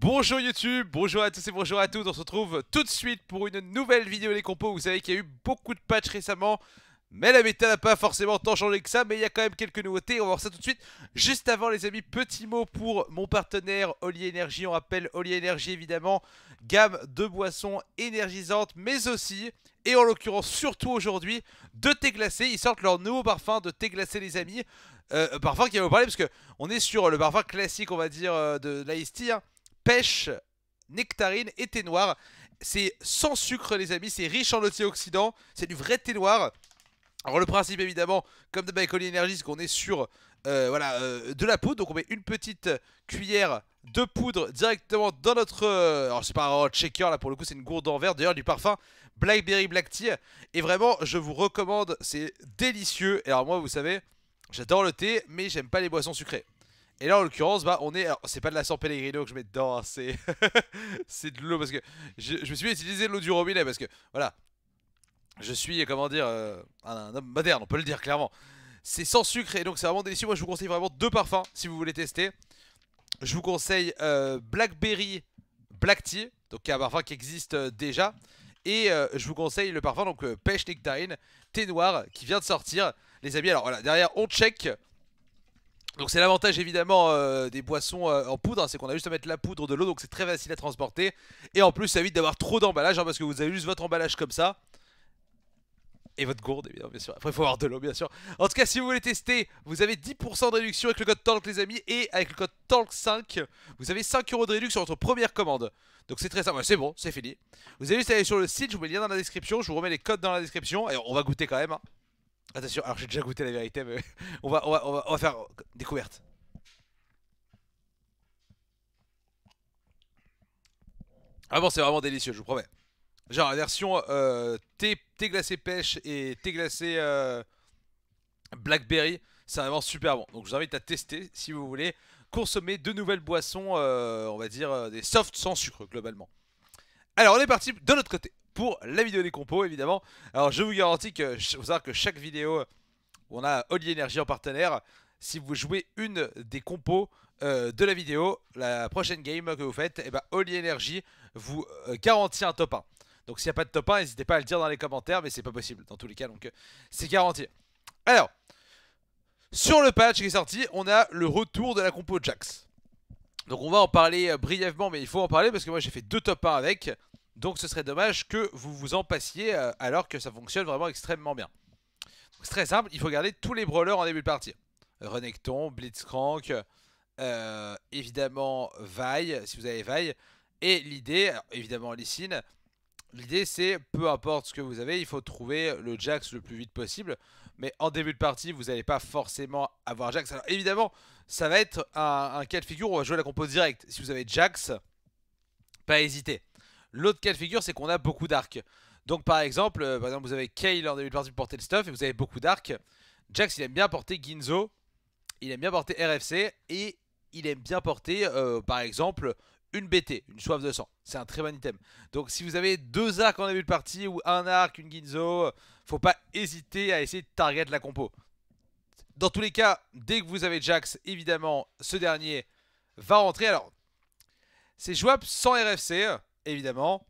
Bonjour YouTube, bonjour à tous et bonjour à toutes, on se retrouve tout de suite pour une nouvelle vidéo Les compos, vous savez qu'il y a eu beaucoup de patchs récemment mais la méta n'a pas forcément tant changé que ça, mais il y a quand même quelques nouveautés, on va voir ça tout de suite. Juste avant les amis, petit mot pour mon partenaire Oli Energy, on rappelle Oli Energy évidemment, gamme de boissons énergisantes, mais aussi, et en l'occurrence surtout aujourd'hui, de thé glacé. Ils sortent leur nouveau parfum de thé glacé les amis, euh, parfum qui va vous parler parce que on est sur le parfum classique on va dire euh, de laistier. hein pêche, nectarine et thé noir. C'est sans sucre les amis, c'est riche en antioxydants, c'est du vrai thé noir. Alors le principe évidemment, comme de avec Energy, c'est qu'on est sur euh, voilà, euh, de la poudre. Donc on met une petite cuillère de poudre directement dans notre... Euh, alors c'est pas un shaker là pour le coup, c'est une gourde en verre. D'ailleurs du parfum Blackberry Black Tea. Et vraiment, je vous recommande, c'est délicieux. Et alors moi, vous savez, j'adore le thé, mais j'aime pas les boissons sucrées. Et là, en l'occurrence, bah, on est. C'est pas de la San Pellegrino que je mets dedans, hein, c'est. c'est de l'eau parce que je, me suis utilisé de l'eau du robinet parce que, voilà. Je suis, comment dire, euh, un, homme moderne, on peut le dire clairement. C'est sans sucre et donc c'est vraiment délicieux. Moi, je vous conseille vraiment deux parfums si vous voulez tester. Je vous conseille euh, Blackberry Black Tea, donc qui est un parfum qui existe euh, déjà. Et je vous conseille le parfum, donc Pêche Nectarine, thé noir, qui vient de sortir. Les amis, alors voilà, derrière, on check donc c'est l'avantage évidemment euh, des boissons euh, en poudre, hein. c'est qu'on a juste à mettre la poudre de l'eau, donc c'est très facile à transporter. Et en plus ça évite d'avoir trop d'emballage, hein, parce que vous avez juste votre emballage comme ça. Et votre gourde bien sûr. Après il faut avoir de l'eau bien sûr. En tout cas si vous voulez tester, vous avez 10% de réduction avec le code TALK les amis, et avec le code TALK5, vous avez 5€ de réduction sur votre première commande. Donc c'est très simple, c'est bon, c'est fini. Vous avez juste à aller sur le site, je vous mets le lien dans la description, je vous remets les codes dans la description, et on va goûter quand même. Hein. Attention, alors j'ai déjà goûté la vérité, mais on, va, on, va, faire découverte. Ah bon, c'est vraiment délicieux, je vous promets. Genre la version euh, thé, glacé pêche et thé glacé euh, blackberry, c'est vraiment super bon. Donc je vous invite à tester si vous voulez consommer de nouvelles boissons, euh, on va dire euh, des softs sans sucre globalement. Alors on est parti de l'autre côté pour la vidéo des compos évidemment. Alors je vous garantis que, vous savez que chaque vidéo où on a Oli Energy en partenaire, si vous jouez une des compos euh, de la vidéo, la prochaine game que vous faites, et eh ben Oli Energy vous euh, garantit un top 1. Donc s'il n'y a pas de top 1, n'hésitez pas à le dire dans les commentaires, mais c'est pas possible dans tous les cas, donc euh, c'est garanti. Alors, sur le patch qui est sorti, on a le retour de la compo Jax. Donc on va en parler brièvement, mais il faut en parler parce que moi j'ai fait deux top 1 avec. Donc ce serait dommage que vous vous en passiez euh, alors que ça fonctionne vraiment extrêmement bien. C'est très simple, il faut garder tous les brawlers en début de partie. Renekton, Blitzcrank, euh, évidemment Vaille, si vous avez Vaille. Et l'idée, évidemment Lissine, l'idée c'est peu importe ce que vous avez, il faut trouver le Jax le plus vite possible. Mais en début de partie, vous n'allez pas forcément avoir Jax. Alors évidemment, ça va être un, cas de figure où on va jouer la compo directe. Si vous avez Jax, pas hésiter. L'autre cas de figure, c'est qu'on a beaucoup d'arcs. Donc par exemple, euh, par exemple, vous avez Kale en début de partie porter le stuff et vous avez beaucoup d'arcs. Jax, il aime bien porter Ginzo, il aime bien porter RFC et il aime bien porter, euh, par exemple, une BT, une soif de sang. C'est un très bon item. Donc si vous avez deux arcs en début de partie ou un arc, une Ginzo, faut pas hésiter à essayer de target la compo. Dans tous les cas, dès que vous avez Jax, évidemment, ce dernier va rentrer. Alors, c'est jouable sans RFC évidemment.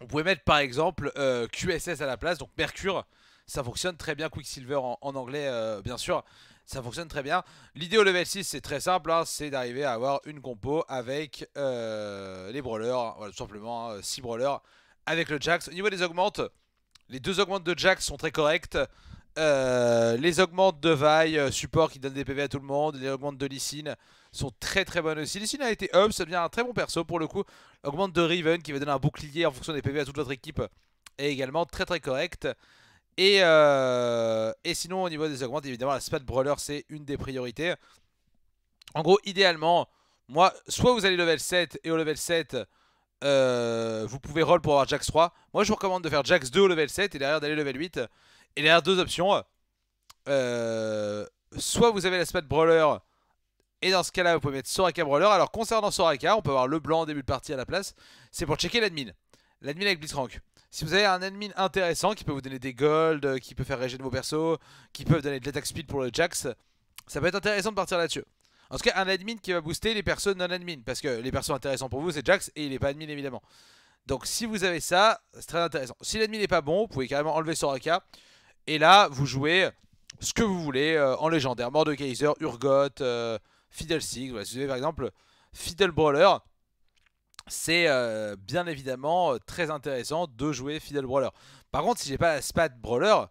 On pouvait mettre par exemple euh, QSS à la place, donc Mercure. Ça fonctionne très bien, Quicksilver en, anglais euh, bien sûr. Ça fonctionne très bien. L'idée au level 6 c'est très simple, hein, c'est d'arriver à avoir une compo avec euh, les brawlers, hein, voilà, tout simplement 6 hein, brawlers avec le Jax. Au niveau des augmentes, les deux augmentes de Jax sont très correctes. les augmentes de Vaille, support qui donne des PV à tout le monde, les augmentes de Lysine sont très très bonnes aussi. Lissine a été up, ça devient un très bon perso pour le coup. Augmente de Riven qui va donner un bouclier en fonction des PV à toute votre équipe est également très très correct. Et, euh, et sinon au niveau des augmentes, évidemment la spat brawler c'est une des priorités. En gros, idéalement, moi, soit vous allez level 7 et au level 7, euh, vous pouvez roll pour avoir Jax 3. Moi, je vous recommande de faire Jax 2 au level 7 et derrière d'aller level 8. Et derrière, deux options. Euh, soit vous avez la spat brawler et dans ce cas-là, vous pouvez mettre Soraka Brawler. Alors, concernant Soraka, on peut avoir le blanc en début de partie à la place. C'est pour checker l'admin. L'admin avec Blitzcrank. Si vous avez un admin intéressant qui peut vous donner des golds, euh, qui peut faire de vos persos, qui peut donner de l'attaque speed pour le Jax, ça peut être intéressant de partir là-dessus. En tout cas, un admin qui va booster les persos non admin. Parce que les persos intéressants pour vous, c'est Jax et il n'est pas admin évidemment. Donc si vous avez ça, c'est très intéressant. Si l'admin n'est pas bon, vous pouvez carrément enlever Soraka. Et là, vous jouez ce que vous voulez euh, en légendaire. Mordekaiser, Urgot, euh, Fiddle Six. si vous avez par exemple Fiddle Brawler, c'est euh, bien évidemment euh, très intéressant de jouer Fiddle Brawler. Par contre, si j'ai pas la spat Brawler,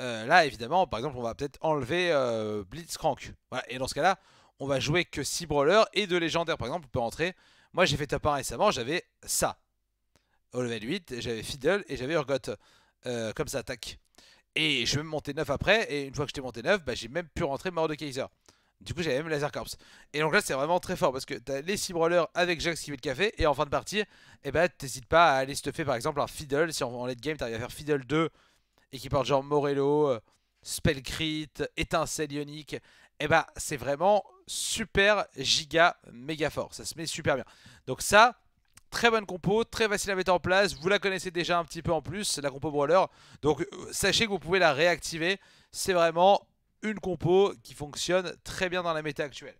euh, là évidemment, par exemple, on va peut-être enlever Blitzcrank. Et dans ce cas-là, on va jouer que 6 Brawlers et 2 légendaires. Par exemple, on peut rentrer. Moi, j'ai fait top 1 récemment, j'avais ça. Au level 8, j'avais Fiddle et j'avais Urgot. comme ça, attaque. Et je vais me monter 9 après. Et une fois que j'étais monté 9, bah, j'ai même pu rentrer Mordekaiser. Kaiser. Du coup j'avais même laser corps. Et donc là c'est vraiment très fort parce que t'as les Brawlers avec Jax qui met le café et en fin de partie, eh ben t'hésites pas à aller stuffer par exemple un Fiddle. Si en late game t'arrives à faire Fiddle 2 et qui porte genre Morello, euh, Spellcrit, Étincelle Ionique, Et eh ben c'est vraiment super giga méga fort. Ça se met super bien. Donc ça, Très bonne compo, très facile à mettre en place. Vous la connaissez déjà un petit peu en plus, la compo brawler. Donc euh, sachez que vous pouvez la réactiver. C'est vraiment une compo qui fonctionne très bien dans la méta actuelle.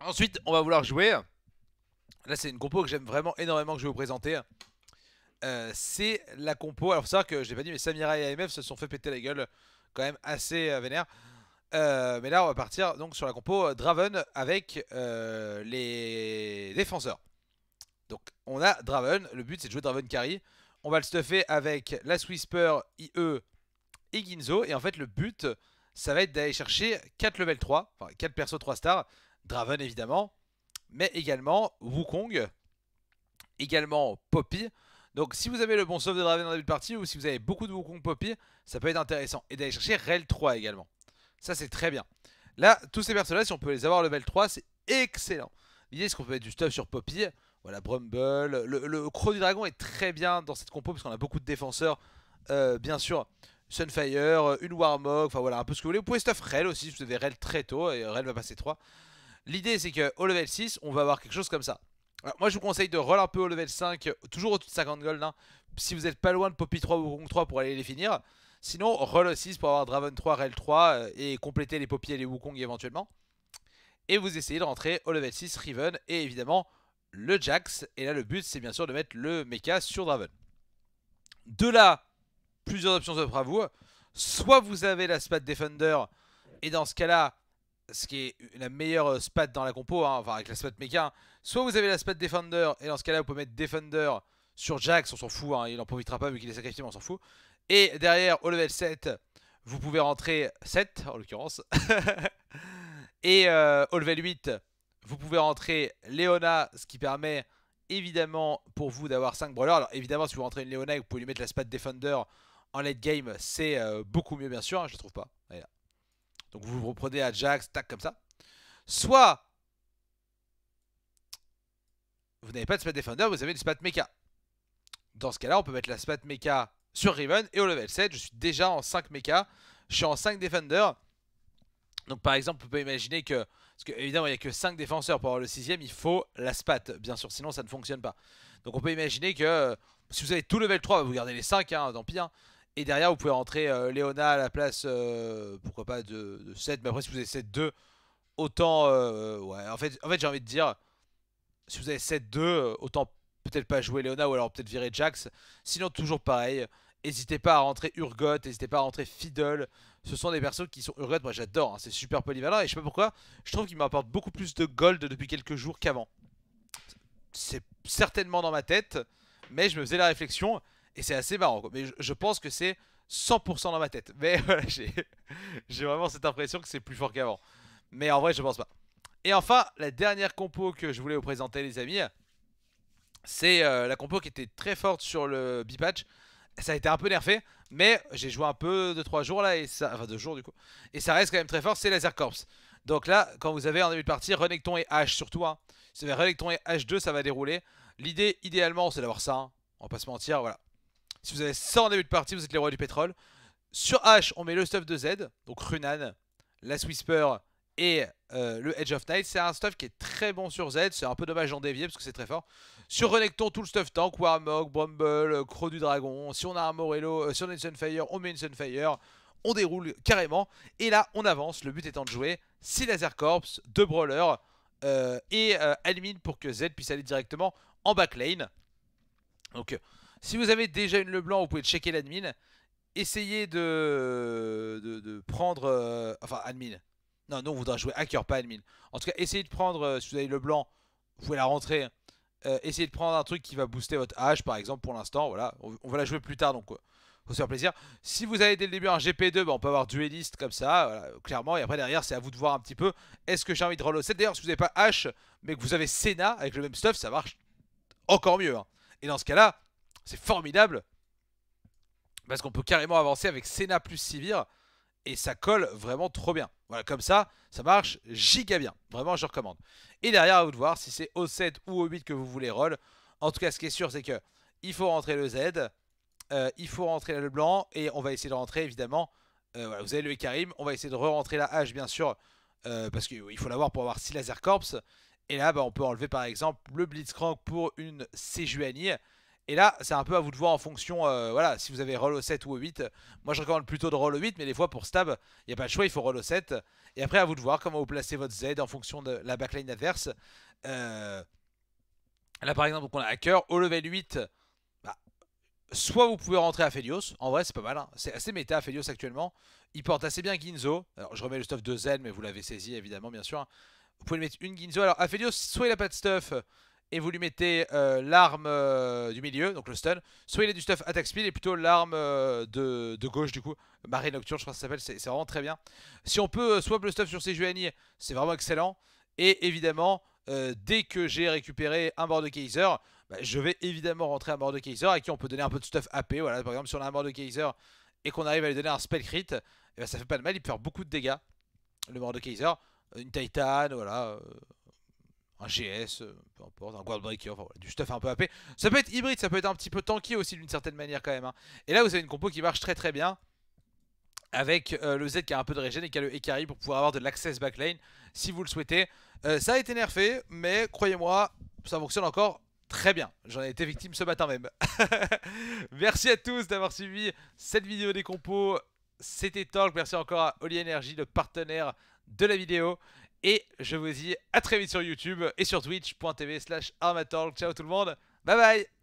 Ensuite, on va vouloir jouer. Là, c'est une compo que j'aime vraiment énormément que je vais vous présenter. Euh, c'est la compo. Alors, faut savoir que j'ai pas dit, mais Samira et AMF se sont fait péter la gueule quand même assez euh, vénère. Euh, mais là, on va partir donc sur la compo Draven avec les défenseurs. Donc, on a Draven. Le but, c'est de jouer Draven carry. On va le stuffer avec la Swisper IE et Ginzo. Et en fait, le but, ça va être d'aller chercher 4 level 3, enfin 4 persos 3 stars, Draven évidemment, mais également Wukong, également Poppy. Donc si vous avez le bon stuff de Draven en début de partie, ou si vous avez beaucoup de Wukong Poppy, ça peut être intéressant. Et d'aller chercher Rel 3 également. Ça c'est très bien. Là, tous ces persos-là, si on peut les avoir level 3, c'est excellent. L'idée c'est qu'on peut mettre du stuff sur Poppy, voilà, Brumble, le, le, Croc du Dragon est très bien dans cette compo parce qu'on a beaucoup de défenseurs, euh, bien sûr, Sunfire, euh, une Warmog, enfin voilà, un peu ce que vous voulez. Vous pouvez stuff Rel aussi, si vous avez Rel très tôt, et euh, Rel va passer 3. L'idée c'est que au level 6, on va avoir quelque chose comme ça. moi je vous conseille de roll un peu au level 5, toujours au-dessus de 50 gold, hein, si vous n'êtes pas loin de Poppy 3 ou Wukong 3 pour aller les finir. Sinon, roll au 6 pour avoir Draven 3, Rel 3 euh, et compléter les Poppy et les Wukong éventuellement. Et vous essayez de rentrer au level 6 Riven et évidemment le Jax. Et là le but c'est bien sûr de mettre le mecha sur Draven. De là plusieurs options s'offrent à vous. Soit vous avez la SPAT Defender, et dans ce cas-là, ce qui est la meilleure SPAT dans la compo, hein, enfin avec la SPAT méga hein, soit vous avez la SPAT Defender, et dans ce cas-là, vous pouvez mettre Defender sur Jax, on s'en fout, hein, il n'en profitera pas vu qu'il est sacrifié, mais on s'en fout. Et derrière, au level 7, vous pouvez rentrer 7, en l'occurrence. et euh, au level 8, vous pouvez rentrer Leona ce qui permet évidemment pour vous d'avoir 5 brawlers. Alors évidemment, si vous rentrez une Leona vous pouvez lui mettre la SPAT Defender, en late game, c'est euh, beaucoup mieux, bien sûr. Hein, je ne trouve pas. Donc vous vous reprenez Jax, tac, comme ça. Soit vous n'avez pas de Spat Defender, vous avez du Spat Mecha. Dans ce cas-là, on peut mettre la Spat Mecha sur Riven et au level 7. Je suis déjà en 5 Mecha, je suis en 5 Defender. Donc par exemple, on peut imaginer que, parce que évidemment, il n'y a que 5 défenseurs pour avoir le 6 il faut la Spat, bien sûr, sinon ça ne fonctionne pas. Donc on peut imaginer que euh, si vous avez tout level 3, vous gardez les 5, hein, tant pis. Hein. Et derrière, vous pouvez rentrer euh, Léona à la place, euh, pourquoi pas, de, 7. Mais après, si vous avez 7-2, autant... Euh, ouais, en fait, en fait j'ai envie de dire, si vous avez 7-2, autant peut-être pas jouer Léona ou alors peut-être virer Jax. Sinon, toujours pareil. N'hésitez pas à rentrer Urgot, n'hésitez pas à rentrer Fiddle. Ce sont des personnes qui sont Urgot, moi j'adore, hein, c'est super polyvalent. Et je sais pas pourquoi, je trouve qu'il m'apporte beaucoup plus de gold depuis quelques jours qu'avant. C'est certainement dans ma tête, mais je me faisais la réflexion... Et c'est assez marrant, mais je, pense que c'est 100% dans ma tête. Mais voilà, j'ai vraiment cette impression que c'est plus fort qu'avant. Mais en vrai, je pense pas. Et enfin, la dernière compo que je voulais vous présenter, les amis, c'est euh, la compo qui était très forte sur le B-Patch. Ça a été un peu nerfé, mais j'ai joué un peu de 3 jours là, et ça... enfin 2 jours du coup. Et ça reste quand même très fort, c'est Laser Corps. Donc là, quand vous avez en début de partie Renekton et H surtout, toi. Hein. Renekton et H2, ça va dérouler. L'idée idéalement, c'est d'avoir ça, hein. on va pas se mentir, voilà. Si vous avez ça en début de partie, vous êtes les rois du pétrole. Sur H, on met le stuff de Z, donc Runan, la Whisper et euh, le Edge of Night. C'est un stuff qui est très bon sur Z, c'est un peu dommage d'en dévier parce que c'est très fort. Sur Renekton, tout le stuff tank, Warmog, Bumble, euh, Croc du Dragon. Si on a un Morello, euh, si on a une Sunfire, on met une Sunfire. On déroule carrément. Et là, on avance. Le but étant de jouer 6 Laser Corps, 2 Brawlers et Almin pour que Z puisse aller directement en backlane. Donc si vous avez déjà une Leblanc, vous pouvez checker l'admin. Essayez de, de, prendre... Euh, enfin, admin. Non, non, on voudra jouer hacker, pas admin. En tout cas, essayez de prendre, euh, si vous avez Leblanc, vous pouvez la rentrer. Euh, essayez de prendre un truc qui va booster votre H, par exemple, pour l'instant. Voilà, on, va la jouer plus tard, donc faut se faire plaisir. Si vous avez dès le début un GP2, bah, on peut avoir dueliste comme ça, clairement. Et après, derrière, c'est à vous de voir un petit peu. Est-ce que j'ai envie de roll 7 D'ailleurs, si vous n'avez pas H, mais que vous avez Senna avec le même stuff, ça marche encore mieux. Hein. Et dans ce cas-là, c'est formidable parce qu'on peut carrément avancer avec Senna plus Sivir et ça colle vraiment trop bien. Voilà, comme ça, ça marche giga bien. Vraiment, je recommande. Et derrière, à vous de voir si c'est au 7 ou au 8 que vous voulez roll. En tout cas, ce qui est sûr, c'est que il faut rentrer le Z, euh, il faut rentrer le blanc et on va essayer de rentrer évidemment. Euh, vous avez le Karim, on va essayer de re-rentrer la H bien sûr euh, parce qu'il faut l'avoir pour avoir 6 laser corps. Et là, bah, on peut enlever par exemple le Blitzcrank pour une Sejuani et là, c'est un peu à vous de voir en fonction, euh, voilà, si vous avez roll au 7 ou au 8. Moi, je recommande plutôt de roll au 8, mais des fois, pour stab, il n'y a pas le choix, il faut roll au 7. Et après, à vous de voir comment vous placez votre Z en fonction de la backline adverse. Euh, là, par exemple, on a Hacker, au level 8, bah, soit vous pouvez rentrer à En vrai, c'est pas mal, hein. c'est assez méta, Felios, actuellement. Il porte assez bien Ginzo. Alors, je remets le stuff de Z, mais vous l'avez saisi, évidemment, bien sûr. Hein. Vous pouvez mettre une Ginzo. Alors, Aphelios, soit il n'a pas de stuff, et vous lui mettez euh, l'arme euh, du milieu, donc le stun. Soit il a du stuff attack speed et plutôt l'arme euh, de, gauche du coup, marée nocturne je crois que ça s'appelle, c'est vraiment très bien. Si on peut swap le stuff sur ses Juani, c'est vraiment excellent. Et évidemment, dès que j'ai récupéré un bord de Kaiser, bah, je vais évidemment rentrer un bord de Kaiser à qui on peut donner un peu de stuff AP. Voilà, par exemple si on a un bord de Kaiser et qu'on arrive à lui donner un spell crit, et eh ne ben, ça fait pas de mal, il peut faire beaucoup de dégâts, le bord de Kaiser. Une Titan, voilà un GS, euh, peu importe, un Guard enfin du stuff un peu AP. Ça peut être hybride, ça peut être un petit peu tanky aussi d'une certaine manière quand même. Hein. Et là vous avez une compo qui marche très très bien. Avec euh, le Z qui a un peu de regen et qui a le Ekari pour pouvoir avoir de l'accès backlane si vous le souhaitez. Euh, ça a été nerfé, mais croyez-moi, ça fonctionne encore Très bien, j'en ai été victime ce matin même. merci à tous d'avoir suivi cette vidéo des compos. C'était Talk, merci encore à Oli Energy, le partenaire de la vidéo. Et je vous dis à très vite sur YouTube et sur twitch.tv slash Ciao tout le monde. Bye bye